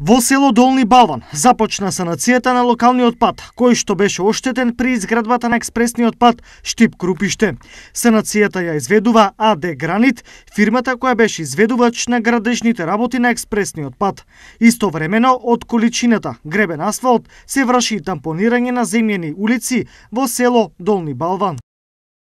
Во село Долни Балван започна санацијата на локалниот пат, кој што беше оштетен при изградбата на експресниот пат Штип Крупиште. Санацијата ја изведува АД Гранит, фирмата која беше изведувач на градежните работи на експресниот пат. Истовремено, од количината гребен асфалт се врши тампонирање на земјени улици во село Долни Балван.